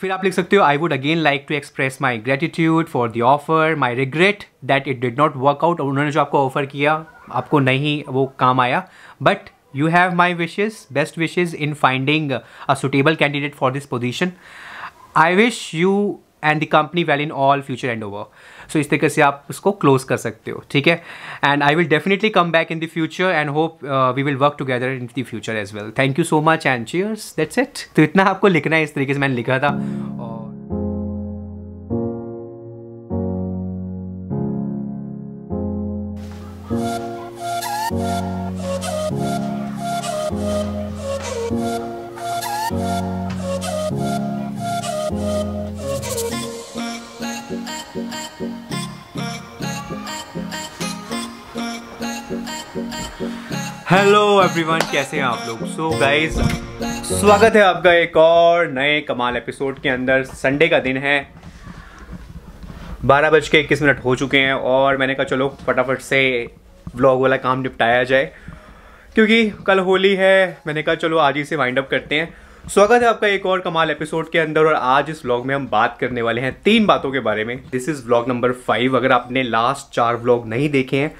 फिर आप लिख सकते हो I would again like to express my gratitude for the offer my regret that it did not work out और उन्होंने जो आपको ऑफर किया आपको नहीं वो काम आया but you have my wishes best wishes in finding a suitable candidate for this position I wish you and the company well in all future and over so इस तरीके से आप उसको क्लोज कर सकते हो ठीक है and I will definitely come back in the future and hope we will work together in the future as well thank you so much and cheers that's it तो इतना आपको लिखना है इस तरीके से मैंने लिखा था Thank you. हेलो एवरीवन कैसे हैं आप लोग सो गाइस स्वागत है आपका एक और नए कमाल एपिसोड के अंदर संडे का दिन है बारह बज के इक्कीस मिनट हो चुके हैं और मैंने कहा चलो फटाफट से व्लॉग वाला काम निपटाया जाए क्योंकि कल होली है मैंने कहा चलो आज ही से वाइंड अप करते हैं स्वागत है आपका एक और कमाल एपिसोड के अंदर और आज इस व्लॉग में हम बात करने वाले हैं तीन बातों के बारे में this is vlog number five अगर आपने लास्ट चार व्लॉग नहीं देखे हैं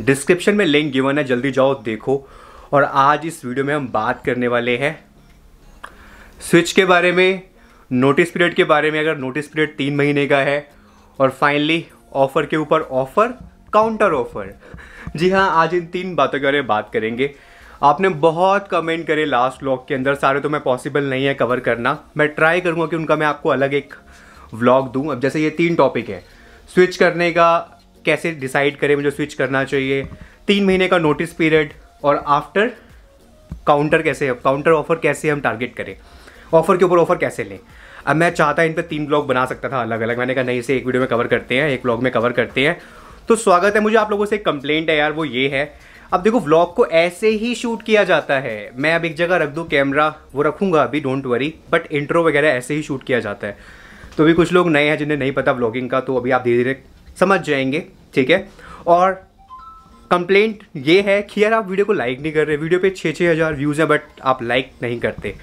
डिस्क्रिप्शन में लिंक गिवन है जल्दी जाओ देखो और आज इस वीडियो में हम बात करने वाले हैं स्विच के बारे में नोटिस पीरियड के बारे में अगर नोटिस पीरियड तीन महीने का है और फाइनली ऑफर के ऊपर ऑफर काउंटर ऑफर जी हाँ आज इन तीन बातों के बारे में बात करेंगे आपने बहुत कमेंट करे लास्ट व्लॉग के अंदर सारे तो मैं पॉसिबल नहीं है कवर करना मैं ट्राई करूँगा कि उनका मैं आपको अलग एक व्लॉग दूँ अब जैसे ये तीन टॉपिक है स्विच करने का कैसे डिसाइड करें मुझे स्विच करना चाहिए तीन महीने का नोटिस पीरियड और आफ्टर काउंटर कैसे काउंटर ऑफर कैसे हम टारगेट करें ऑफर के ऊपर ऑफर कैसे लें अब मैं चाहता इन पर तीन ब्लॉग बना सकता था अलग अलग मैंने कहा नहीं इसे एक वीडियो में कवर करते हैं एक ब्लॉग में कवर करते हैं तो स्वागत है मुझे आप लोगों से एक कंप्लेंट है यार वो ये है अब देखो व्लॉग को ऐसे ही शूट किया जाता है मैं अब एक जगह रख दूँ कैमरा वो रखूँगा अभी डोंट वरी बट इंट्रो वगैरह ऐसे ही शूट किया जाता है तो अभी कुछ लोग नए हैं जिन्हें नहीं पता व्लॉगिंग का तो अभी आप धीरे धीरे समझ जाएंगे ठीक है और कंप्लेंट ये है कि यार आप वीडियो को लाइक नहीं कर रहे वीडियो पे छः छः हज़ार व्यूज़ हैं बट आप लाइक नहीं करते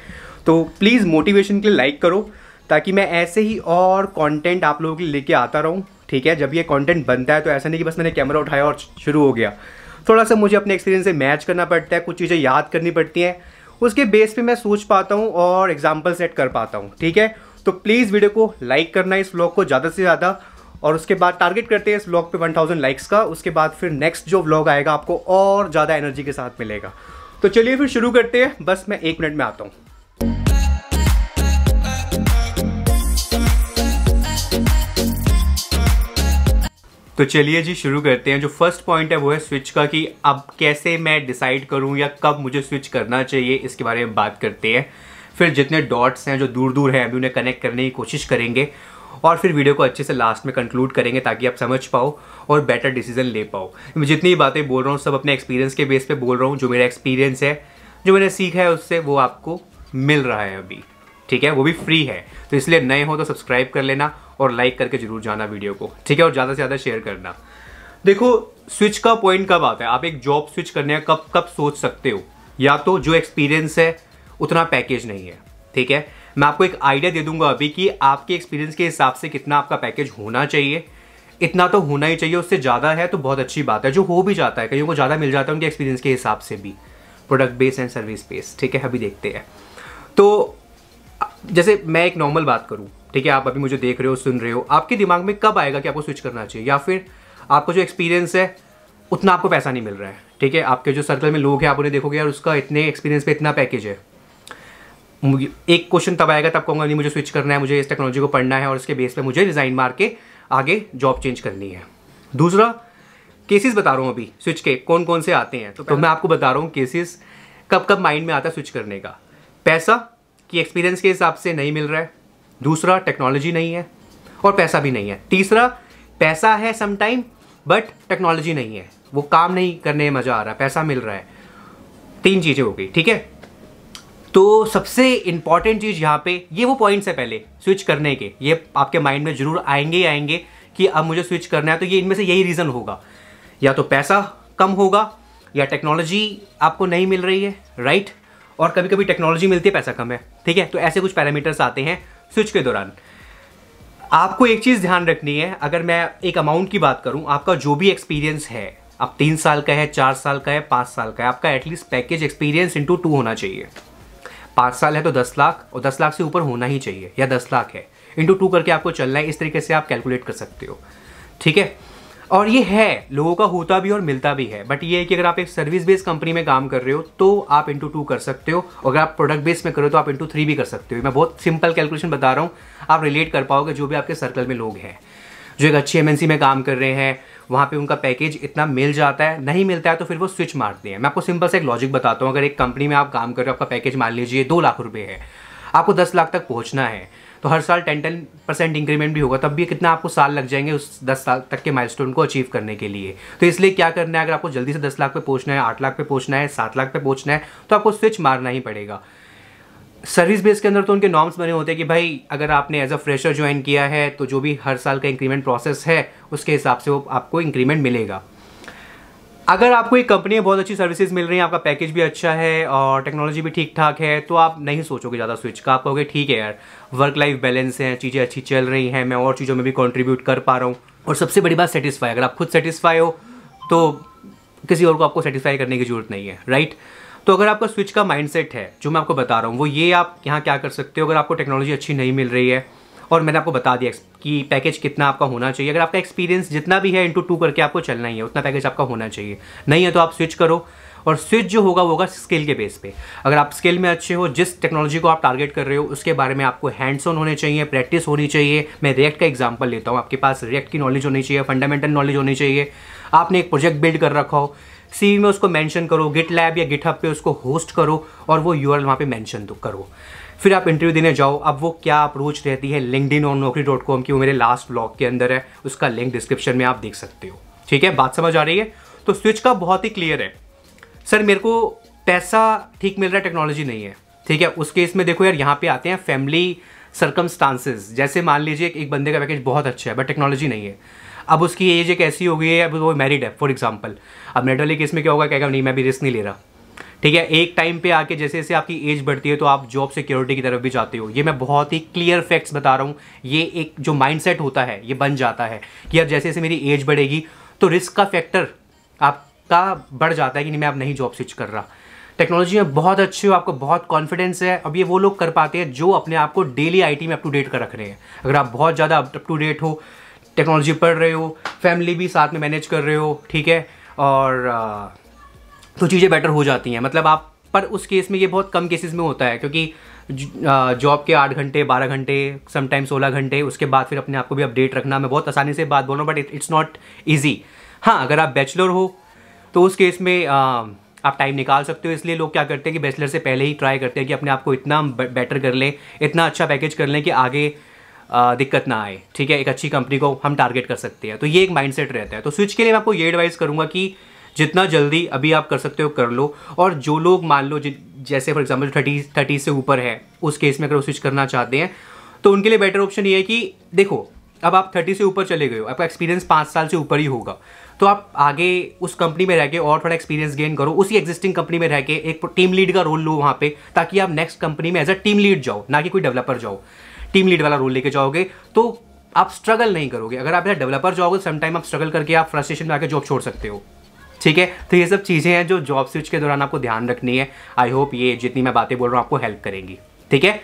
तो प्लीज़ मोटिवेशन के लिए लाइक करो ताकि मैं ऐसे ही और कंटेंट आप लोगों के लिए लेके आता रहूँ ठीक है जब ये कंटेंट बनता है तो ऐसा नहीं कि बस मैंने कैमरा उठाया और शुरू हो गया थोड़ा सा मुझे अपने एक्सपीरियंस से मैच करना पड़ता है कुछ चीज़ें याद करनी पड़ती हैं उसके बेस पर मैं सोच पाता हूँ और एग्जाम्पल सेट कर पाता हूँ ठीक है तो प्लीज़ वीडियो को लाइक करना इस व्लॉग को ज़्यादा से ज़्यादा और उसके बाद टारगेट करते हैं इस ब्लॉग पे 1000 लाइक्स का उसके बाद फिर नेक्स्ट जो ब्लॉग आएगा आपको और ज़्यादा एनर्जी के साथ मिलेगा तो चलिए फिर शुरू करते हैं बस मैं एक मिनट में आता हूँ तो चलिए जी शुरू करते हैं जो फर्स्ट पॉइंट है वो है स्विच का कि अब कैसे मैं डिसाइड करूं या कब मुझे स्विच करना चाहिए इसके बारे में बात करते हैं फिर जितने डॉट्स हैं जो दूर दूर हैं अभी उन्हें कनेक्ट करने की कोशिश करेंगे और फिर वीडियो को अच्छे से लास्ट में कंक्लूड करेंगे ताकि आप समझ पाओ और बेटर डिसीजन ले पाओ मैं जितनी बातें बोल रहा हूँ सब अपने एक्सपीरियंस के बेस पे बोल रहा हूँ जो मेरा एक्सपीरियंस है जो मैंने सीखा है उससे वो आपको मिल रहा है अभी ठीक है वो भी फ्री है तो इसलिए नए हो तो सब्सक्राइब कर लेना और लाइक करके जरूर जाना वीडियो को ठीक है और ज़्यादा से ज़्यादा शेयर करना देखो स्विच का पॉइंट कब आता है आप एक जॉब स्विच करने का कब कब सोच सकते हो या तो जो एक्सपीरियंस है उतना पैकेज नहीं है ठीक है मैं आपको एक आइडिया दे दूंगा अभी कि आपके एक्सपीरियंस के हिसाब से कितना आपका पैकेज होना चाहिए इतना तो होना ही चाहिए उससे ज़्यादा है तो बहुत अच्छी बात है जो हो भी जाता है कईयों को ज़्यादा मिल जाता है उनके एक्सपीरियंस के हिसाब से भी product base and service base ठीक है अभी देखते हैं तो जैसे मैं एक नॉर्मल बात करूँ ठीक है आप अभी मुझे देख रहे हो सुन रहे हो आपके दिमाग में कब आएगा कि आपको स्विच करना चाहिए या फिर आपको जो एक्सपीरियंस है उतना आपको पैसा नहीं मिल रहा है ठीक है आपके जो सर्कल में लोग हैं आप उन्हें देखोगे यार उसका इतने एक्सपीरियंस पे इतना पैकेज है एक क्वेश्चन तब आएगा तब कहूँगा नहीं मुझे स्विच करना है मुझे इस टेक्नोलॉजी को पढ़ना है और इसके बेस पर मुझे रिज़ाइन मार के आगे जॉब चेंज करनी है दूसरा केसेस बता रहा हूँ अभी स्विच के कौन कौन से आते हैं तो, तो मैं आपको बता रहा हूँ केसेस कब कब माइंड में आता है स्विच करने का पैसा कि एक्सपीरियंस के हिसाब से नहीं मिल रहा है दूसरा टेक्नोलॉजी नहीं है और पैसा भी नहीं है तीसरा पैसा है समटाइम बट टेक्नोलॉजी नहीं है वो काम नहीं करने में मज़ा आ रहा है पैसा मिल रहा है तीन चीज़ें हो गई ठीक है तो सबसे इंपॉर्टेंट चीज़ यहाँ पे ये वो पॉइंट्स है पहले स्विच करने के ये आपके माइंड में ज़रूर आएंगे ही आएंगे कि अब मुझे स्विच करना है तो ये इनमें से यही रीज़न होगा या तो पैसा कम होगा या टेक्नोलॉजी आपको नहीं मिल रही है राइट और कभी कभी टेक्नोलॉजी मिलती है पैसा कम है ठीक है तो ऐसे कुछ पैरामीटर्स आते हैं स्विच के दौरान आपको एक चीज़ ध्यान रखनी है अगर मैं एक अमाउंट की बात करूं आपका जो भी एक्सपीरियंस है आप तीन साल का है चार साल का है पाँच साल का है आपका at least package experience into two होना चाहिए पाँच साल है तो दस लाख और दस लाख से ऊपर होना ही चाहिए या दस लाख है इंटू टू करके आपको चलना है इस तरीके से आप कैलकुलेट कर सकते हो ठीक है और ये है लोगों का होता भी और मिलता भी है बट ये है कि अगर आप एक सर्विस बेस्ड कंपनी में काम कर रहे हो तो आप इंटू टू कर सकते हो अगर आप प्रोडक्ट बेस में करो तो आप इंटू थ्री भी कर सकते हो मैं बहुत सिंपल कैलकुलेशन बता रहा हूँ आप रिलेट कर पाओगे जो भी आपके सर्कल में लोग हैं जो एक अच्छी एमएनसी में काम कर रहे हैं वहाँ पे उनका पैकेज इतना मिल जाता है नहीं मिलता है तो फिर वो स्विच मारते हैं मैं आपको सिंपल से एक लॉजिक बताता हूँ अगर एक कंपनी में आप काम कर रहे हो आपका पैकेज मान लीजिए दो लाख रुपये है आपको दस लाख तक पहुँचना है तो हर साल टेन टेन परसेंट इंक्रीमेंट भी होगा तब भी कितना आपको साल लग जाएंगे उस दस साल तक के माइलस्टोन को अचीव करने के लिए तो इसलिए क्या करना है अगर आपको जल्दी से दस लाख पे पहुंचना है आठ लाख पे पहुंचना है सात लाख पे पहुंचना है तो आपको स्विच मारना ही पड़ेगा सर्विस बेस के अंदर तो उनके नॉर्म्स बने होते हैं कि भाई अगर आपने एज अ फ्रेशर ज्वाइन किया है तो जो भी हर साल का इंक्रीमेंट प्रोसेस है उसके हिसाब से वो आपको इंक्रीमेंट मिलेगा अगर आपको एक कंपनी में बहुत अच्छी सर्विसेज मिल रही हैं आपका पैकेज भी अच्छा है और टेक्नोलॉजी भी ठीक ठाक है तो आप नहीं सोचोगे ज़्यादा स्विच का आप कहोगे ठीक है यार वर्क लाइफ बैलेंस है चीज़ें अच्छी चल रही हैं मैं और चीज़ों में भी कॉन्ट्रीब्यूट कर पा रहा हूँ और सबसे बड़ी बात सेटिस्फाई अगर आप खुद सेटिस्फाई हो तो किसी और को आपको सेटिस्फाई करने की ज़रूरत नहीं है राइट right? तो अगर आपका स्विच का माइंडसेट है जो मैं आपको बता रहा हूँ वो ये आप यहाँ क्या कर सकते हो अगर आपको टेक्नोलॉजी अच्छी नहीं मिल रही है और मैंने आपको बता दिया कि पैकेज कितना आपका होना चाहिए अगर आपका एक्सपीरियंस जितना भी है इंटू टू करके आपको चलना ही है उतना पैकेज आपका होना चाहिए नहीं है तो आप स्विच करो और स्विच जो होगा वो होगा स्किल के बेस पे अगर आप स्किल में अच्छे हो जिस टेक्नोलॉजी को आप टारगेट कर रहे हो उसके बारे में आपको हैंड्स ऑन होने चाहिए प्रैक्टिस होनी चाहिए मैं रिएक्ट का एग्जाम्पल लेता हूँ आपके पास रिएक्ट की नॉलेज होनी चाहिए फंडामेंटल नॉलेज होनी चाहिए आपने एक प्रोजेक्ट बिल्ड कर रखा हो सी में उसको मैंशन करो गिट लैब या गिट पे उसको होस्ट करो और वो यू आर वहाँ पर मैंशन तो करो फिर आप इंटरव्यू देने जाओ अब वो क्या अप्रोच रहती है लिंकड और नौकरी डॉट कॉम की वो मेरे लास्ट ब्लॉग के अंदर है उसका लिंक डिस्क्रिप्शन में आप देख सकते हो ठीक है बात समझ आ रही है तो स्विच का बहुत ही क्लियर है सर मेरे को पैसा ठीक मिल रहा है टेक्नोलॉजी नहीं है ठीक है उस केस में देखो यार यहाँ पे आते हैं फैमिली सर्कमस्टांसेस जैसे मान लीजिए एक बंदे का पैकेज बहुत अच्छा है बट टेक्नोलॉजी नहीं है अब उसकी एज एक ऐसी हो गई है अब वो मैरिड है फॉर एग्जाम्पल अब मेरिट वाले केस में क्या होगा कहेगा नहीं मैं भी रिस्क नहीं ले रहा ठीक है एक टाइम पे आके जैसे जैसे आपकी एज बढ़ती है तो आप जॉब सिक्योरिटी की तरफ भी जाते हो ये मैं बहुत ही क्लियर फैक्ट्स बता रहा हूँ ये एक जो माइंडसेट होता है ये बन जाता है कि अब जैसे जैसे मेरी एज बढ़ेगी तो रिस्क का फैक्टर आपका बढ़ जाता है कि नहीं मैं अब नहीं जॉब स्विच कर रहा टेक्नोलॉजी में बहुत अच्छे हो आपको बहुत कॉन्फिडेंस है अब ये वो लोग कर पाते हैं जो अपने आप को डेली आई में अप टू डेट कर रख रहे हैं अगर आप बहुत ज़्यादा अप टू डेट हो टेक्नोलॉजी पढ़ रहे हो फैमिली भी साथ में मैनेज कर रहे हो ठीक है और तो चीज़ें बेटर हो जाती हैं मतलब आप पर उस केस में ये बहुत कम केसेस में होता है क्योंकि जॉब के आठ घंटे बारह घंटे समटाइम सोलह घंटे उसके बाद फिर अपने आप को भी अपडेट रखना मैं बहुत आसानी से बात बोल रहा हूँ बट इट्स नॉट ईजी हाँ अगर आप बैचलर हो तो उस केस में आ, आप टाइम निकाल सकते हो इसलिए लोग क्या करते हैं कि बैचलर से पहले ही ट्राई करते हैं कि अपने आप को इतना बेटर कर लें इतना अच्छा पैकेज कर लें कि आगे दिक्कत ना आए ठीक है एक अच्छी कंपनी को हम टारगेट कर सकते हैं तो ये एक माइंडसेट रहता है तो स्विच के लिए मैं आपको ये एडवाइस करूँगा कि जितना जल्दी अभी आप कर सकते हो कर लो और जो लोग मान लो जैसे फॉर एग्जाम्पल थर्टी थर्टी से ऊपर है उस केस में अगर वो स्विच करना चाहते हैं तो उनके लिए बेटर ऑप्शन ये है कि देखो अब आप थर्टी से ऊपर चले गए हो आपका एक्सपीरियंस पाँच साल से ऊपर ही होगा तो आप आगे उस कंपनी में रह के और थोड़ा एक्सपीरियंस गेन करो उसी एग्जिस्टिंग कंपनी में रह के एक टीम लीड का रोल लो वहाँ पे ताकि आप नेक्स्ट कंपनी में एज अ टीम लीड जाओ ना कि कोई डेवलपर जाओ टीम लीड वाला रोल लेके जाओगे तो आप स्ट्रगल नहीं करोगे अगर आप डेवलपर जाओगे टाइम आप स्ट्रगल करके आप फ्रस्ट्रेशन में आकर जॉब छोड़ सकते हो ठीक है तो ये सब चीज़ें हैं जो जॉब स्विच के दौरान आपको ध्यान रखनी है आई होप ये जितनी मैं बातें बोल रहा हूँ आपको हेल्प करेंगी ठीक है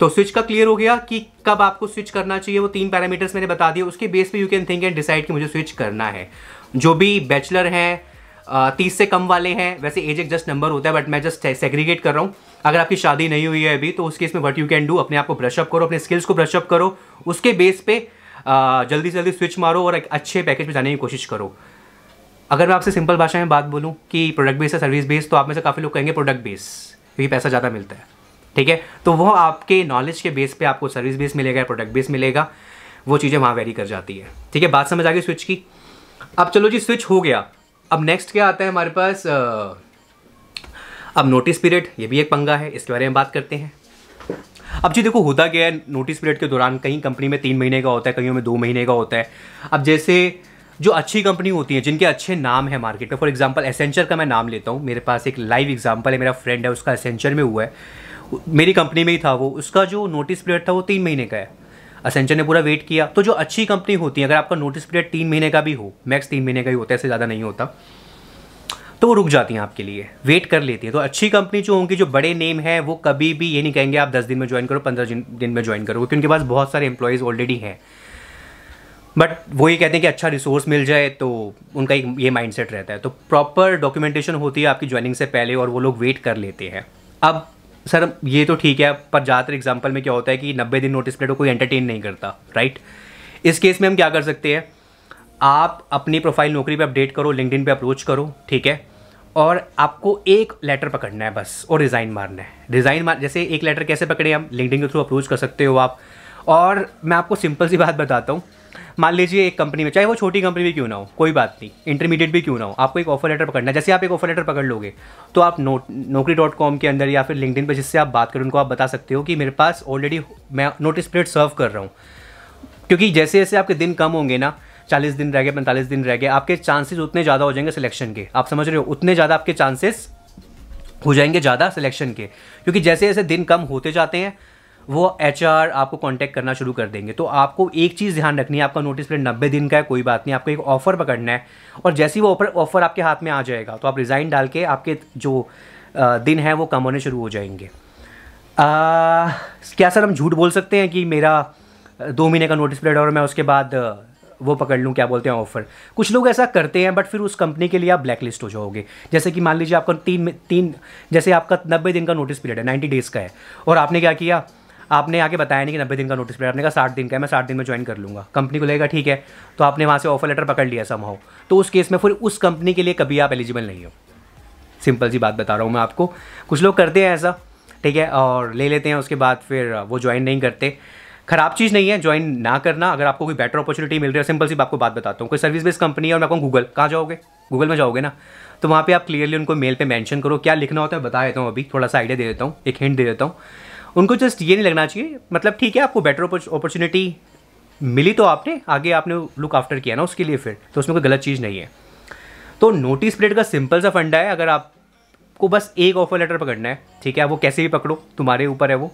तो स्विच का क्लियर हो गया कि कब आपको स्विच करना चाहिए वो तीन पैरामीटर्स मैंने बता दिए उसके बेस पे you can think and decide कि मुझे स्विच करना है जो भी बैचलर हैं तीस से कम वाले हैं वैसे एज एक जस्ट नंबर होता है बट मैं जस्ट सेग्रीगेट कर रहा हूँ अगर आपकी शादी नहीं हुई है अभी तो उस केस में वट यू कैन डू अपने आप को ब्रशअप करो अपने स्किल्स को ब्रशअप करो उसके बेस पे जल्दी से जल्दी स्विच मारो और एक अच्छे पैकेज में जाने की कोशिश करो अगर मैं आपसे सिंपल भाषा में बात बोलूँ कि प्रोडक्ट बेस या सर्विस बेस तो आप में से काफ़ी लोग कहेंगे प्रोडक्ट बेस क्योंकि पैसा ज़्यादा मिलता है ठीक है तो वो आपके नॉलेज के बेस पे आपको सर्विस बेस मिलेगा प्रोडक्ट बेस मिलेगा वो चीज़ें वहाँ वेरी कर जाती है ठीक है बात समझ आ गई स्विच की अब चलो जी स्विच हो गया अब नेक्स्ट क्या आता है हमारे पास आ, अब नोटिस पीरियड ये भी एक पंगा है इसके बारे में बात करते हैं अब जी देखो होता क्या है नोटिस पीरियड के दौरान कहीं कंपनी में तीन महीने का होता है कहीं में दो महीने का होता है अब जैसे जो अच्छी कंपनी होती है जिनके अच्छे नाम है मार्केट में फॉर एग्जाम्पल एसेंचर का मैं नाम लेता हूँ मेरे पास एक लाइव एग्जाम्पल है मेरा फ्रेंड है उसका एसेंचर में हुआ है मेरी कंपनी में ही था वो उसका जो नोटिस पीरियड था वो तीन महीने का है असेंचर ने पूरा वेट किया तो जो अच्छी कंपनी होती है अगर आपका नोटिस पीरियड तीन महीने का भी हो मैक्स तीन महीने का ही होता है ऐसे ज़्यादा नहीं होता तो वो रुक जाती हैं आपके लिए वेट कर लेती हैं तो अच्छी कंपनी जो होंगी जो बड़े नेम हैं वो कभी भी ये नहीं कहेंगे आप दस दिन में ज्वाइन करो पंद्रह दिन में ज्वाइन करो क्योंकि उनके पास बहुत सारे एम्प्लॉयज़ ऑलरेडी हैं बट वो ये कहते हैं कि अच्छा रिसोर्स मिल जाए तो उनका एक ये माइंड रहता है तो प्रॉपर डॉक्यूमेंटेशन होती है आपकी ज्वाइनिंग से पहले और वो लोग वेट कर लेते हैं अब सर ये तो ठीक है पर ज़्यादातर एग्जाम्पल में क्या होता है कि नब्बे दिन नोटिस पीरियड कोई एंटरटेन नहीं करता राइट इस केस में हम क्या कर सकते हैं आप अपनी प्रोफाइल नौकरी पे अपडेट करो लिंकड पे अप्रोच करो ठीक है और आपको एक लेटर पकड़ना है बस और रिज़ाइन मारना है रिज़ाइन मार जैसे एक लेटर कैसे पकड़े हम लिंकडिन के थ्रू अप्रोच कर सकते हो आप और मैं आपको सिंपल सी बात बताता हूँ मान लीजिए एक कंपनी में चाहे वो छोटी कंपनी भी क्यों ना हो कोई बात नहीं इंटरमीडिएट भी क्यों ना हो आपको एक ऑफर लेटर पकड़ना है जैसे आप एक ऑफर लेटर पकड़ लोगे तो आप नो नौकरी डॉट कॉम के अंदर या फिर लिंकडिन पर जिससे आप बात करें उनको आप बता सकते हो कि मेरे पास ऑलरेडी मैं नोटिस पीरियड सर्व कर रहा हूँ क्योंकि जैसे जैसे आपके दिन कम होंगे ना चालीस दिन रह गए पैंतालीस दिन रह गए आपके चांसेस उतने ज़्यादा हो जाएंगे सिलेक्शन के आप समझ रहे हो उतने ज़्यादा आपके चांसेस हो जाएंगे ज़्यादा सिलेक्शन के क्योंकि जैसे जैसे दिन कम होते जाते हैं वो एच आपको कांटेक्ट करना शुरू कर देंगे तो आपको एक चीज़ ध्यान रखनी है आपका नोटिस पीरियड नब्बे दिन का है कोई बात नहीं आपको एक ऑफ़र पकड़ना है और जैसे ही वो ऑफर ऑफ़र आपके हाथ में आ जाएगा तो आप रिज़ाइन डाल के आपके जो दिन है वो कम होने शुरू हो जाएंगे आ, क्या सर हम झूठ बोल सकते हैं कि मेरा दो महीने का नोटिस पीरियड और मैं उसके बाद वो पकड़ लूँ क्या बोलते हैं ऑफ़र कुछ लोग ऐसा करते हैं बट फिर उस कंपनी के लिए आप ब्लैक लिस्ट हो जाओगे जैसे कि मान लीजिए आपका तीन तीन जैसे आपका नब्बे दिन का नोटिस पीरियड है नाइन्टी डेज़ का है और आपने क्या किया आपने आगे बताया नहीं कि नब्बे दिन का नोटिस पीरियड आपने कहा साठ दिन का है मैं साठ दिन में ज्वाइन कर लूँगा कंपनी को लगेगा ठीक है तो आपने वहाँ से ऑफर लेटर पकड़ लिया समाओ तो उस केस में फिर उस कंपनी के लिए कभी आप एलिजिबल नहीं हो सिंपल सी बात बता रहा हूँ मैं आपको कुछ लोग करते हैं ऐसा ठीक है और ले लेते हैं उसके बाद फिर वो ज्वाइन नहीं करते खराब चीज़ नहीं है ज्वाइन ना करना अगर आपको कोई बेटर अपॉर्चुनिटी मिल रही है सिंपल सी आपको बात बताता हूँ कोई सर्विस बेस्ड कंपनी है और मैं कहूँ गूगल कहाँ जाओगे गूगल में जाओगे ना तो वहाँ पे आप क्लियरली उनको मेल पे मेंशन करो क्या लिखना होता है बता देता हूँ अभी थोड़ा सा आइडिया दे देता हूँ एक हिंट दे देता हूँ उनको जस्ट ये नहीं लगना चाहिए मतलब ठीक है आपको बेटर अपॉर्चुनिटी मिली तो आपने आगे आपने लुक आफ्टर किया ना उसके लिए फिर तो उसमें कोई गलत चीज़ नहीं है तो नोटिस पीरियड का सिंपल सा फंडा है अगर आपको बस एक ऑफर लेटर पकड़ना है ठीक है आप वो कैसे भी पकड़ो तुम्हारे ऊपर है वो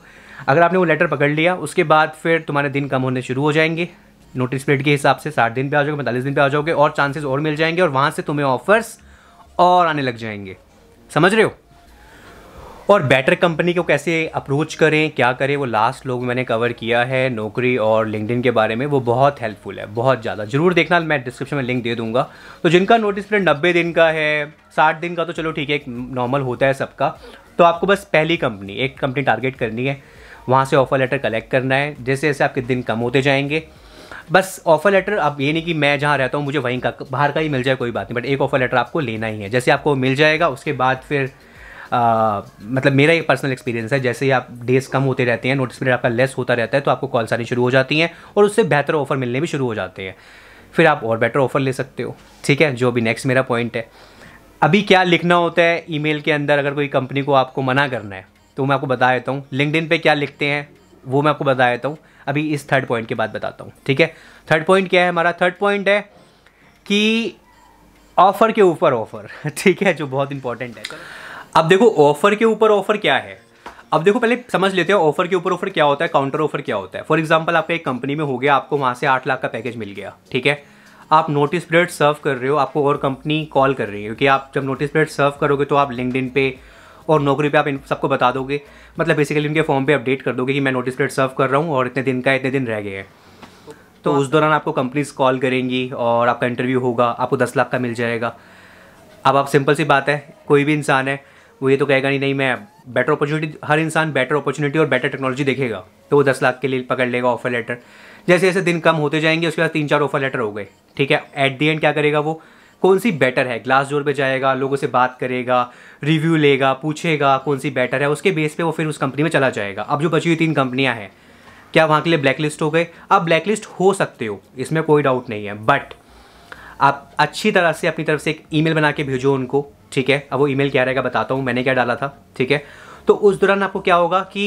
अगर आपने वो लेटर पकड़ लिया उसके बाद फिर तुम्हारे दिन कम होने शुरू हो जाएंगे नोटिस पीरियड के हिसाब से साठ दिन पे आ जाओगे पैंतालीस दिन पे आ जाओगे और चांसेस और मिल जाएंगे और वहाँ से तुम्हें ऑफर्स और आने लग जाएंगे समझ रहे हो और बेटर कंपनी को कैसे अप्रोच करें क्या करें वो लास्ट लोग मैंने कवर किया है नौकरी और लिंकडिन के बारे में वो बहुत हेल्पफुल है बहुत ज़्यादा ज़रूर देखना मैं डिस्क्रिप्शन में लिंक दे दूंगा तो जिनका नोटिस पीरियड नब्बे दिन का है साठ दिन का तो चलो ठीक है एक नॉर्मल होता है सबका तो आपको बस पहली कंपनी एक कंपनी टारगेट करनी है वहाँ से ऑफ़र लेटर कलेक्ट करना है जैसे जैसे आपके दिन कम होते जाएंगे बस ऑफ़र लेटर अब ये नहीं कि मैं जहाँ रहता हूँ मुझे वहीं का बाहर का ही मिल जाए कोई बात नहीं बट एक ऑफ़र लेटर आपको लेना ही है जैसे आपको मिल जाएगा उसके बाद फिर आ, मतलब मेरा एक पर्सनल एक्सपीरियंस है जैसे ही आप डेज कम होते रहते हैं नोटिस पीरियड आपका लेस होता रहता है तो आपको कॉल्स आनी शुरू हो जाती हैं और उससे बेहतर ऑफ़र मिलने भी शुरू हो जाते हैं फिर आप और बेटर ऑफ़र ले सकते हो ठीक है जो भी नेक्स्ट मेरा पॉइंट है अभी क्या लिखना होता है ईमेल के अंदर अगर कोई कंपनी को आपको मना करना है तो मैं आपको बता देता हूँ लिंकड पे क्या लिखते हैं वो मैं आपको बता देता हूँ अभी इस थर्ड पॉइंट के बाद बताता हूँ ठीक है थर्ड पॉइंट क्या है हमारा थर्ड पॉइंट है कि ऑफ़र के ऊपर ऑफ़र ठीक है जो बहुत इंपॉर्टेंट है अब देखो ऑफ़र के ऊपर ऑफ़र क्या है अब देखो पहले समझ लेते हो ऑफर के ऊपर ऑफर क्या होता है काउंटर ऑफर क्या होता है फॉर एग्जाम्पल आपका एक कंपनी में हो गया आपको वहाँ से आठ लाख का पैकेज मिल गया ठीक है आप नोटिस पीरियड सर्व कर रहे हो आपको और कंपनी कॉल कर रही है क्योंकि आप जब नोटिस पीरियड सर्व करोगे तो आप लिंकड पे और नौकरी पे आप इन सबको बता दोगे मतलब बेसिकली उनके फॉर्म पे अपडेट कर दोगे कि मैं नोटिस पीरियड सर्व कर रहा हूँ और इतने दिन का इतने दिन रह गए हैं तो उस दौरान आपको कंपनीज कॉल करेंगी और आपका इंटरव्यू होगा आपको दस लाख का मिल जाएगा अब आप सिंपल सी बात है कोई भी इंसान है वो ये तो कहेगा नहीं नहीं मैं बेटर अपॉर्चुनिटी हर इंसान बेटर अपॉर्चुनिटी और बेटर टेक्नोलॉजी देखेगा तो वो दस लाख के लिए पकड़ लेगा ऑफर लेटर जैसे जैसे दिन कम होते जाएंगे उसके बाद तीन चार ऑफर लेटर हो गए ठीक है एट दी एंड क्या करेगा वो कौन सी बेटर है ग्लास डोर पे जाएगा लोगों से बात करेगा रिव्यू लेगा पूछेगा कौन सी बेटर है उसके बेस पे वो फिर उस कंपनी में चला जाएगा अब जो बची हुई तीन कंपनियाँ हैं क्या वहाँ के लिए ब्लैकलिस्ट हो गए आप ब्लैकलिस्ट हो सकते हो इसमें कोई डाउट नहीं है बट आप अच्छी तरह से अपनी तरफ से एक ईमेल बना के भेजो उनको ठीक है अब वो ईमेल क्या रहेगा बताता हूँ मैंने क्या डाला था ठीक है तो उस दौरान आपको क्या होगा कि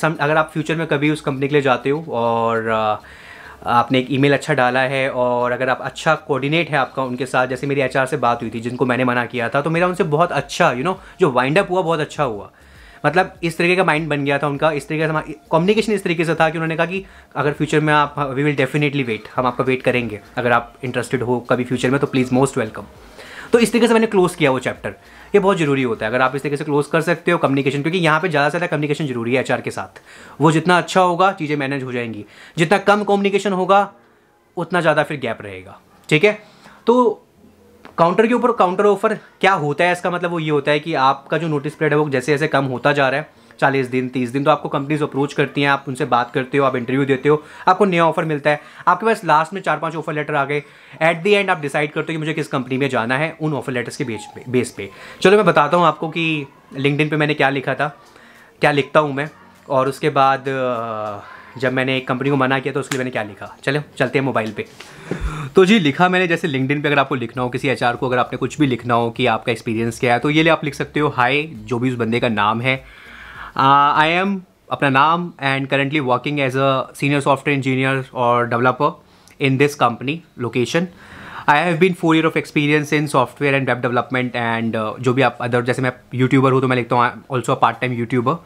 सम अगर आप फ्यूचर में कभी उस कंपनी के लिए जाते हो और आपने एक ईमेल अच्छा डाला है और अगर आप अच्छा कोऑर्डिनेट है आपका उनके साथ जैसे मेरी एचआर से बात हुई थी जिनको मैंने मना किया था तो मेरा उनसे बहुत अच्छा यू you नो know, जो वाइंड अप हुआ बहुत अच्छा हुआ मतलब इस तरीके का माइंड बन गया था उनका इस तरीके से कम्युनिकेशन इस तरीके से था कि उन्होंने कहा कि अगर फ्यूचर में आप वी विल डेफिनेटली वेट हम आपका वेट करेंगे अगर आप इंटरेस्टेड हो कभी फ्यूचर में तो प्लीज़ मोस्ट वेलकम तो इस तरीके से मैंने क्लोज किया वो चैप्टर ये बहुत जरूरी होता है अगर आप इस तरीके से क्लोज कर सकते हो कम्युनिकेशन क्योंकि यहाँ पे ज़्यादा से ज़्यादा कम्युनिकेशन जरूरी है एचआर के साथ वो जितना अच्छा होगा चीज़ें मैनेज हो जाएंगी जितना कम कम्युनिकेशन होगा उतना ज़्यादा फिर गैप रहेगा ठीक है तो काउंटर के ऊपर काउंटर ऑफर क्या होता है इसका मतलब वो ये होता है कि आपका जो नोटिस पीरियड है वो जैसे जैसे कम होता जा रहा है चालीस दिन तीस दिन तो आपको कंपनीज अप्रोच करती हैं आप उनसे बात करते हो आप इंटरव्यू देते हो आपको नया ऑफर मिलता है आपके पास लास्ट में चार पाँच ऑफर लेटर आ गए एट दी एंड आप डिसाइड करते हो कि मुझे किस कंपनी में जाना है उन ऑफर लेटर्स के बेच पे बेस पे चलो मैं बताता हूँ आपको कि लिंकडिन इन मैंने क्या लिखा था क्या लिखता हूँ मैं और उसके बाद जब मैंने एक कंपनी को मना किया तो उसके लिए मैंने क्या लिखा चलो चलते हैं मोबाइल पे तो जी लिखा मैंने जैसे लिंकडिन पे अगर आपको लिखना हो किसी एचआर को अगर आपने कुछ भी लिखना हो कि आपका एक्सपीरियंस क्या है तो ये लिए आप लिख सकते हो हाय जो भी उस बंदे का नाम है आई uh, एम अपना नाम and currently working as a senior software engineer और developer in this company location I have been four year of experience in software and web development and जो भी आप अदर जैसे मैं यूट्यूबर हूँ तो मैं लिखता हूँ also part time YouTuber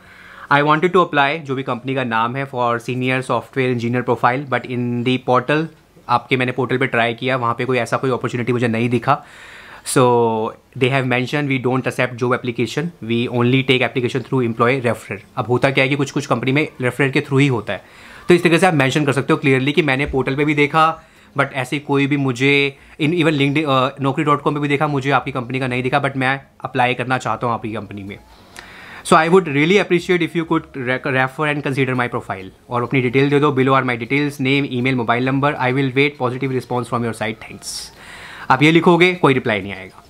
I wanted to apply जो भी कंपनी का नाम है for senior software engineer profile but in the portal आपके मैंने पोर्टल पर ट्राई किया वहाँ पर कोई ऐसा कोई अपॉर्चुनिटी मुझे नहीं दिखा So they have mentioned we don't accept job application. We only take application through employee referrer. अब होता क्या है कि कुछ कुछ कंपनी में रेफरर के थ्रू ही होता है तो इस तरीके से आप मेंशन कर सकते हो क्लियरली कि मैंने पोर्टल पे भी देखा बट ऐसी कोई भी मुझे in even link Naukri dot com पर भी देखा मुझे आपकी कंपनी का नहीं दिखा बट मैं अप्लाई करना चाहता हूँ आपकी कंपनी में so I would really appreciate if you could refer and consider my profile और अपनी डिटेल दे दो below are my details name email mobile number I will wait positive response from your side thanks आप ये लिखोगे कोई reply नहीं आएगा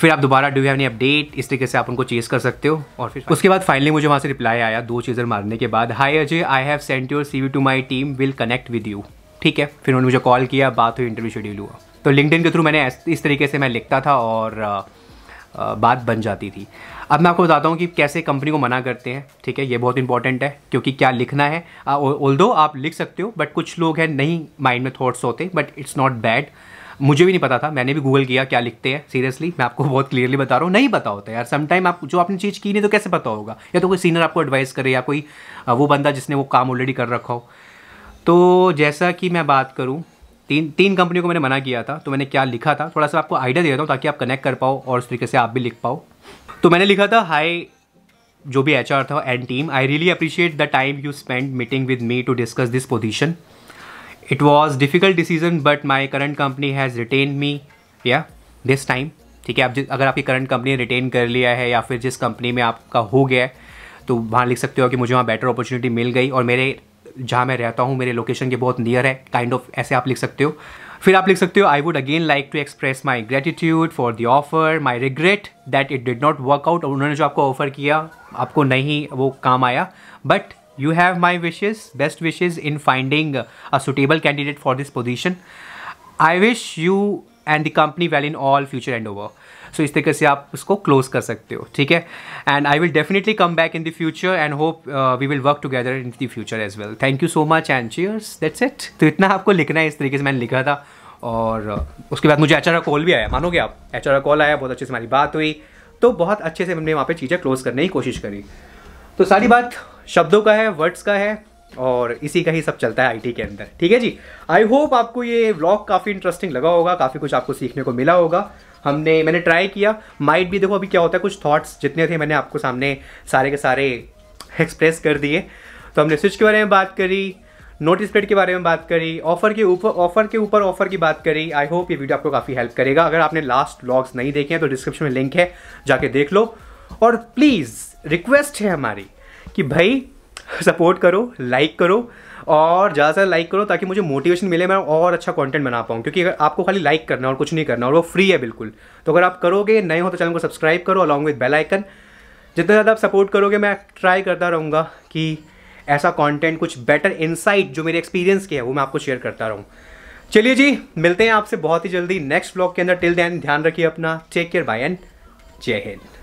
फिर आप दोबारा डू हैव एनी अपडेट इस तरीके से आप उनको चेस कर सकते हो और फिर उसके बाद फाइनली मुझे वहाँ से रिप्लाई आया दो चीज़ें मारने के बाद hi Ajay I have sent your CV to my team will connect with you ठीक है फिर उन्होंने मुझे कॉल किया बात हुई इंटरव्यू शेड्यूल हुआ तो लिंकडिन के थ्रू मैंने इस तरीके से मैं लिखता था और बात बन जाती थी अब मैं आपको बताता हूँ कि कैसे कंपनी को मना करते हैं ठीक है ये बहुत इंपॉर्टेंट है क्योंकि क्या लिखना है ओल्दो दो आप लिख सकते हो बट कुछ लोग हैं नहीं माइंड में थाट्स होते बट इट्स नॉट बैड मुझे भी नहीं पता था मैंने भी गूगल किया क्या लिखते हैं सीरियसली मैं आपको बहुत क्लियरली बता रहा हूँ नहीं पता होता यार समटाइम आप जो आपने चीज़ की नहीं तो कैसे पता होगा या तो कोई सीनियर आपको एडवाइस करे या कोई वो बंदा जिसने वो काम ऑलरेडी कर रखा हो तो जैसा कि मैं बात करूँ तीन तीन कंपनियों को मैंने मना किया था तो मैंने क्या लिखा था थोड़ा सा आपको आइडिया दे देता हूँ ताकि आप कनेक्ट कर पाओ और उस तरीके से आप भी लिख पाओ तो मैंने लिखा था हाई जो भी एच था and team I really appreciate the time you spend meeting with me to discuss this position it was difficult decision but my current company has retained me yeah this time ठीक है आप अगर आपकी current company ने retain कर लिया है या फिर जिस कंपनी में आपका हो गया है तो वहाँ लिख सकते हो कि मुझे वहाँ बेटर अपॉर्चुनिटी मिल गई और मेरे जहाँ मैं रहता हूँ मेरे लोकेशन के बहुत नियर है काइंड kind ऑफ of, ऐसे आप लिख सकते हो फिर आप लिख सकते हो I would again like to express my gratitude for the offer my regret that it did not work out और उन्होंने जो आपको ऑफर किया आपको नहीं वो काम आया but you have my wishes best wishes in finding a suitable candidate for this position I wish you and the company well in all future and over so इस तरीके से आप उसको क्लोज कर सकते हो ठीक है and I will definitely come back in the future and hope we will work together in the future as well thank you so much and cheers that's it तो इतना आपको लिखना है इस तरीके से मैंने लिखा था और uh, उसके बाद मुझे एच आर कॉल भी आया मानोगे आप एच आर कॉल आया बहुत अच्छे से हमारी बात हुई तो बहुत अच्छे से हमने वहाँ पर चीज़ें क्लोज करने की कोशिश करी तो सारी बात शब्दों का है वर्ड्स का है और इसी का ही सब चलता है आईटी के अंदर ठीक है जी आई होप आपको ये व्लॉग काफ़ी इंटरेस्टिंग लगा होगा काफ़ी कुछ आपको सीखने को मिला होगा हमने मैंने ट्राई किया माइट भी देखो अभी क्या होता है कुछ थॉट्स जितने थे मैंने आपको सामने सारे के सारे एक्सप्रेस कर दिए तो हमने स्विच के बारे में बात करी नोटिस पीरियड के बारे में बात करी ऑफर के ऊपर ऑफर के ऊपर ऑफर की बात करी आई होप ये वीडियो आपको काफ़ी हेल्प करेगा अगर आपने लास्ट ब्लॉग्स नहीं देखे हैं तो डिस्क्रिप्शन में लिंक है जाके देख लो और प्लीज़ रिक्वेस्ट है हमारी कि भाई सपोर्ट करो लाइक करो और ज़्यादा से लाइक करो ताकि मुझे मोटिवेशन मिले मैं और अच्छा कंटेंट बना पाऊँ क्योंकि अगर आपको खाली लाइक करना और कुछ नहीं करना और वो फ्री है बिल्कुल तो अगर आप करोगे नए हो तो चैनल को सब्सक्राइब करो अलॉन्ग विद बेल आइकन जितना ज़्यादा आप सपोर्ट करोगे मैं ट्राई करता रहूँगा कि ऐसा कॉन्टेंट कुछ बेटर इनसाइट जो मेरे एक्सपीरियंस के है वो मैं आपको शेयर करता रहूँ चलिए जी मिलते हैं आपसे बहुत ही जल्दी नेक्स्ट ब्लॉग के अंदर टिल दैन ध्यान रखिए अपना टेक केयर बाय एंड जय हिंद